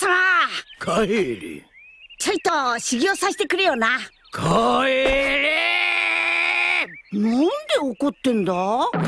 様帰れちょいと修行させてくれよな帰れなんで怒ってんだ帰れ